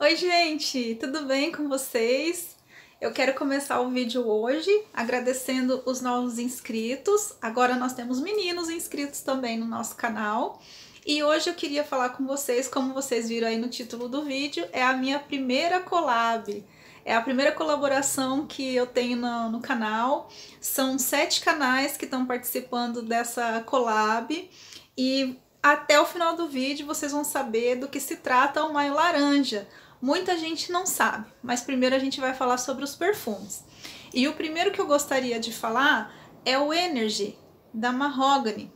Oi, gente, tudo bem com vocês? Eu quero começar o vídeo hoje agradecendo os novos inscritos. Agora nós temos meninos inscritos também no nosso canal. E hoje eu queria falar com vocês, como vocês viram aí no título do vídeo, é a minha primeira collab. É a primeira colaboração que eu tenho no, no canal. São sete canais que estão participando dessa collab. E até o final do vídeo vocês vão saber do que se trata o Maio Laranja Muita gente não sabe, mas primeiro a gente vai falar sobre os perfumes. E o primeiro que eu gostaria de falar é o Energy, da Mahogany.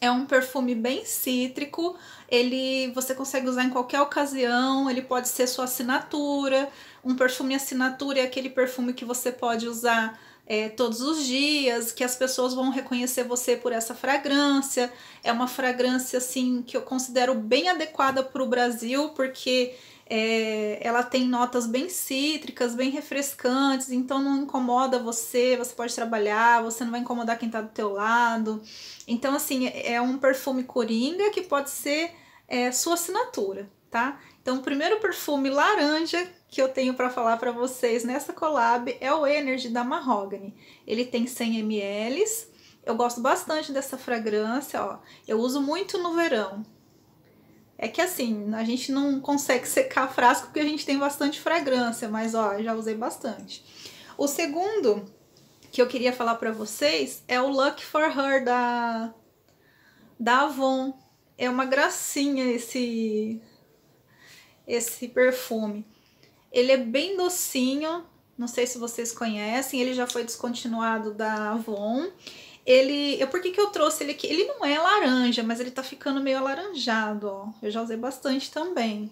É um perfume bem cítrico, ele você consegue usar em qualquer ocasião, ele pode ser sua assinatura. Um perfume assinatura é aquele perfume que você pode usar é, todos os dias, que as pessoas vão reconhecer você por essa fragrância. É uma fragrância assim que eu considero bem adequada para o Brasil, porque é, ela tem notas bem cítricas, bem refrescantes, então não incomoda você, você pode trabalhar, você não vai incomodar quem tá do teu lado. Então, assim, é um perfume coringa que pode ser é, sua assinatura, tá? Então, o primeiro perfume laranja que eu tenho para falar para vocês nessa collab é o Energy da Mahogany. Ele tem 100 ml. Eu gosto bastante dessa fragrância, ó. Eu uso muito no verão, é que assim, a gente não consegue secar frasco porque a gente tem bastante fragrância, mas ó, já usei bastante. O segundo que eu queria falar para vocês é o Luck for Her da, da Avon. É uma gracinha esse, esse perfume. Ele é bem docinho, não sei se vocês conhecem, ele já foi descontinuado da Avon ele, eu, por que, que eu trouxe ele aqui? Ele não é laranja, mas ele tá ficando meio alaranjado, ó. Eu já usei bastante também.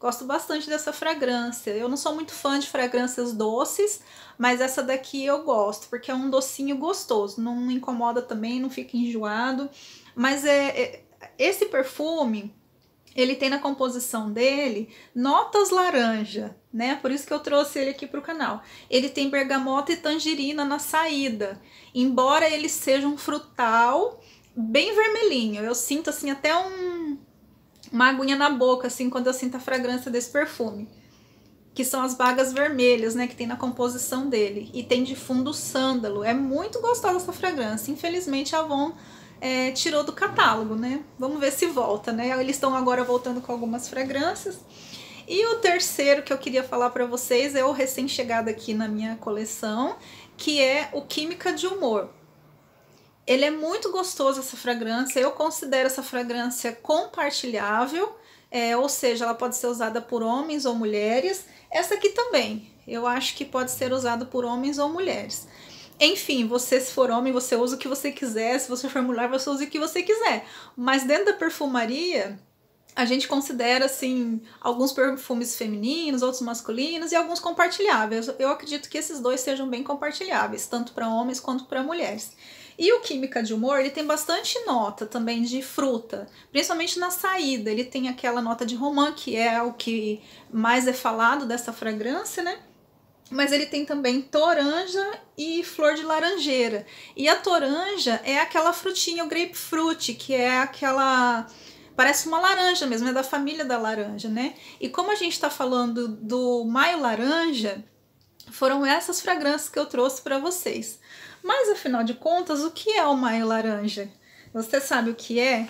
Gosto bastante dessa fragrância. Eu não sou muito fã de fragrâncias doces, mas essa daqui eu gosto, porque é um docinho gostoso. Não incomoda também, não fica enjoado. Mas é, é esse perfume, ele tem na composição dele notas laranja, né? Por isso que eu trouxe ele aqui para o canal. Ele tem bergamota e tangerina na saída, embora ele seja um frutal bem vermelhinho. Eu sinto assim até um, uma aguinha na boca, assim, quando eu sinto a fragrância desse perfume. Que são as bagas vermelhas, né? Que tem na composição dele. E tem de fundo sândalo. É muito gostosa essa fragrância. Infelizmente, a Avon é, tirou do catálogo, né? Vamos ver se volta, né? Eles estão agora voltando com algumas fragrâncias. E o terceiro que eu queria falar para vocês é o recém-chegado aqui na minha coleção, que é o Química de Humor. Ele é muito gostoso essa fragrância, eu considero essa fragrância compartilhável, é, ou seja, ela pode ser usada por homens ou mulheres. Essa aqui também, eu acho que pode ser usada por homens ou mulheres. Enfim, você se for homem, você usa o que você quiser, se você for mulher, você usa o que você quiser. Mas dentro da perfumaria, a gente considera assim alguns perfumes femininos, outros masculinos e alguns compartilháveis. Eu acredito que esses dois sejam bem compartilháveis, tanto para homens quanto para mulheres. E o Química de Humor, ele tem bastante nota também de fruta, principalmente na saída. Ele tem aquela nota de romã, que é o que mais é falado dessa fragrância, né? mas ele tem também toranja e flor de laranjeira. E a toranja é aquela frutinha, o grapefruit, que é aquela. Parece uma laranja mesmo, é da família da laranja, né? E como a gente está falando do maio laranja, foram essas fragrâncias que eu trouxe para vocês. Mas afinal de contas, o que é o maio laranja? Você sabe o que é?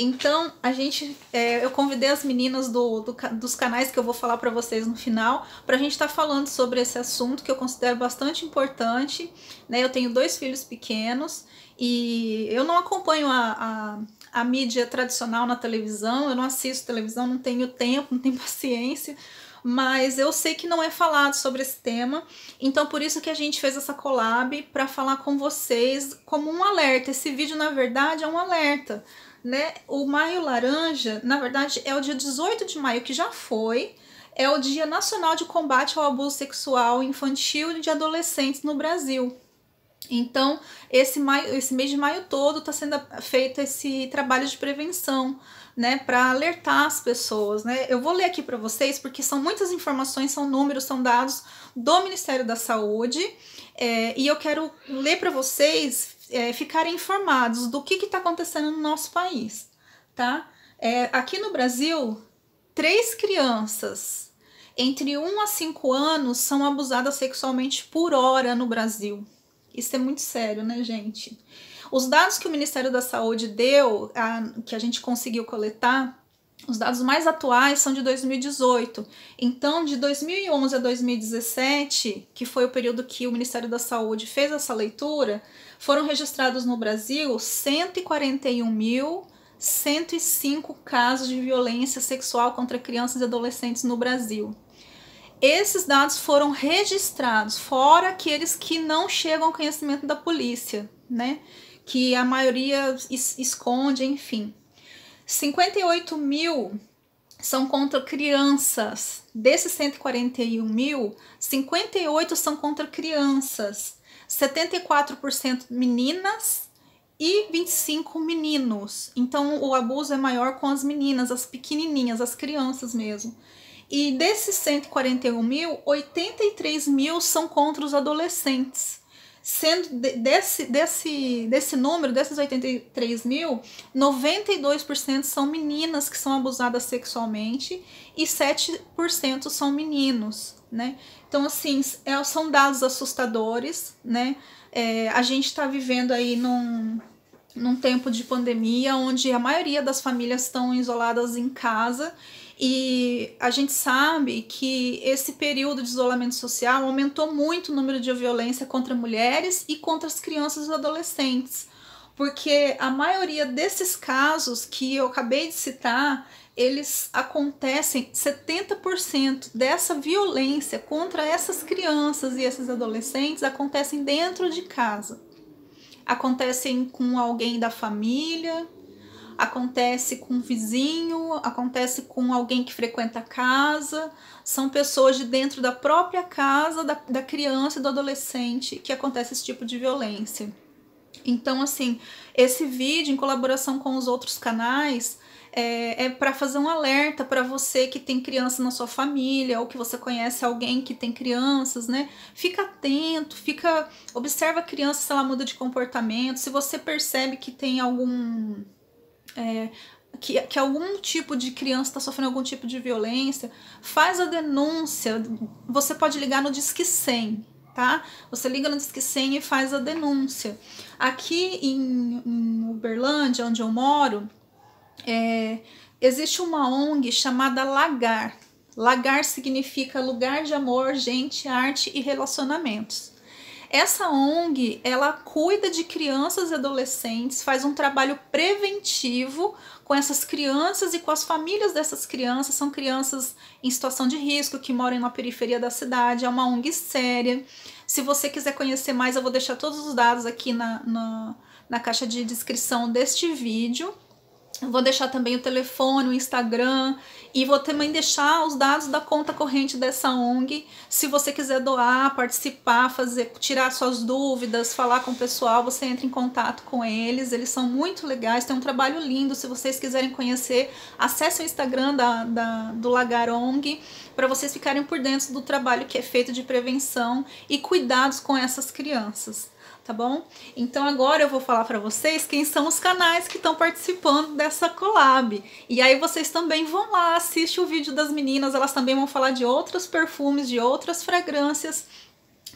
Então, a gente, é, eu convidei as meninas do, do, dos canais que eu vou falar para vocês no final, para a gente estar tá falando sobre esse assunto que eu considero bastante importante. Né? Eu tenho dois filhos pequenos e eu não acompanho a, a, a mídia tradicional na televisão, eu não assisto televisão, não tenho tempo, não tenho paciência mas eu sei que não é falado sobre esse tema, então por isso que a gente fez essa collab para falar com vocês como um alerta. Esse vídeo, na verdade, é um alerta né? O Maio Laranja, na verdade, é o dia 18 de maio, que já foi, é o Dia Nacional de Combate ao Abuso Sexual Infantil e de Adolescentes no Brasil. Então, esse, maio, esse mês de maio todo está sendo feito esse trabalho de prevenção, né, para alertar as pessoas, né? Eu vou ler aqui para vocês porque são muitas informações, são números, são dados do Ministério da Saúde, é, e eu quero ler para vocês é, ficarem informados do que está acontecendo no nosso país, tá? É, aqui no Brasil, três crianças entre 1 a 5 anos são abusadas sexualmente por hora no Brasil. Isso é muito sério, né, gente? Os dados que o Ministério da Saúde deu, a, que a gente conseguiu coletar, os dados mais atuais são de 2018. Então, de 2011 a 2017, que foi o período que o Ministério da Saúde fez essa leitura, foram registrados no Brasil 141.105 casos de violência sexual contra crianças e adolescentes no Brasil. Esses dados foram registrados, fora aqueles que não chegam ao conhecimento da polícia, né? Que a maioria esconde, enfim. 58 mil são contra crianças. Desses 141 mil, 58 são contra crianças, 74% meninas e 25 meninos. Então o abuso é maior com as meninas, as pequenininhas, as crianças mesmo. E desses 141 mil, 83 mil são contra os adolescentes sendo desse, desse, desse número, desses 83 mil, 92% são meninas que são abusadas sexualmente e 7% são meninos, né? Então, assim, é, são dados assustadores, né? É, a gente está vivendo aí num, num tempo de pandemia onde a maioria das famílias estão isoladas em casa e a gente sabe que esse período de isolamento social aumentou muito o número de violência contra mulheres e contra as crianças e adolescentes, porque a maioria desses casos que eu acabei de citar, eles acontecem 70% dessa violência contra essas crianças e esses adolescentes acontecem dentro de casa. Acontecem com alguém da família, acontece com um vizinho, acontece com alguém que frequenta a casa, são pessoas de dentro da própria casa da, da criança e do adolescente que acontece esse tipo de violência. Então, assim, esse vídeo, em colaboração com os outros canais, é, é para fazer um alerta para você que tem criança na sua família ou que você conhece alguém que tem crianças, né? Fica atento, fica observa a criança se ela muda de comportamento, se você percebe que tem algum é, que, que algum tipo de criança está sofrendo algum tipo de violência, faz a denúncia. Você pode ligar no Disque 100, tá? Você liga no Disque 100 e faz a denúncia. Aqui em, em Uberlândia, onde eu moro, é, existe uma ONG chamada Lagar. Lagar significa lugar de amor, gente, arte e relacionamentos. Essa ONG, ela cuida de crianças e adolescentes, faz um trabalho preventivo com essas crianças e com as famílias dessas crianças. São crianças em situação de risco, que moram na periferia da cidade, é uma ONG séria. Se você quiser conhecer mais, eu vou deixar todos os dados aqui na, na, na caixa de descrição deste vídeo. Vou deixar também o telefone, o Instagram e vou também deixar os dados da conta corrente dessa ONG. Se você quiser doar, participar, fazer, tirar suas dúvidas, falar com o pessoal, você entra em contato com eles. Eles são muito legais, tem um trabalho lindo. Se vocês quiserem conhecer, acesse o Instagram da, da do Lagar ONG para vocês ficarem por dentro do trabalho que é feito de prevenção e cuidados com essas crianças tá bom? Então agora eu vou falar para vocês quem são os canais que estão participando dessa collab. E aí vocês também vão lá, assiste o vídeo das meninas, elas também vão falar de outros perfumes, de outras fragrâncias,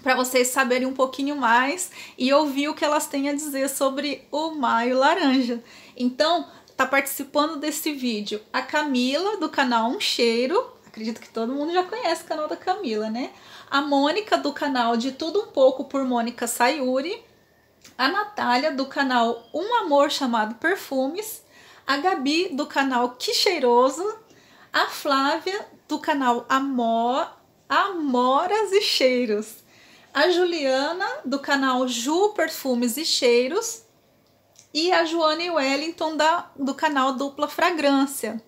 para vocês saberem um pouquinho mais e ouvir o que elas têm a dizer sobre o Maio Laranja. Então, tá participando desse vídeo a Camila do canal Um Cheiro, acredito que todo mundo já conhece o canal da Camila, né? a Mônica do canal de Tudo Um Pouco por Mônica Sayuri, a Natália do canal Um Amor Chamado Perfumes, a Gabi do canal Que Cheiroso, a Flávia do canal Amor, Amoras e Cheiros, a Juliana do canal Ju Perfumes e Cheiros e a Joana Wellington da, do canal Dupla Fragrância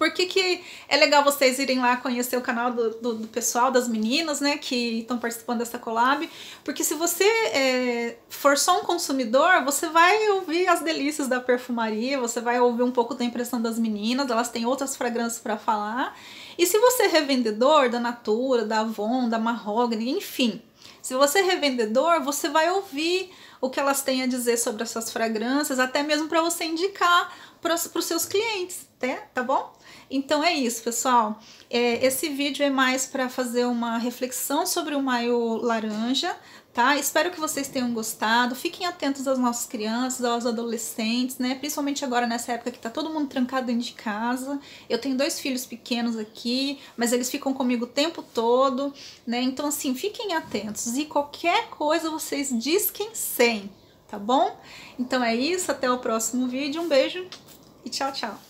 por que, que é legal vocês irem lá conhecer o canal do, do, do pessoal, das meninas, né, que estão participando dessa collab, porque se você é, for só um consumidor, você vai ouvir as delícias da perfumaria, você vai ouvir um pouco da impressão das meninas, elas têm outras fragrâncias para falar, e se você é revendedor da Natura, da Avon, da Mahogany, enfim, se você é revendedor, você vai ouvir o que elas têm a dizer sobre essas fragrâncias, até mesmo para você indicar para os seus clientes, tá? tá bom? Então é isso, pessoal. É, esse vídeo é mais para fazer uma reflexão sobre o maio laranja, tá? Espero que vocês tenham gostado. Fiquem atentos às nossas crianças, aos adolescentes, né? Principalmente agora nessa época que tá todo mundo trancado dentro de casa. Eu tenho dois filhos pequenos aqui, mas eles ficam comigo o tempo todo, né? Então, assim, fiquem atentos. E qualquer coisa vocês disquem sem, tá bom? Então é isso, até o próximo vídeo. Um beijo e tchau, tchau.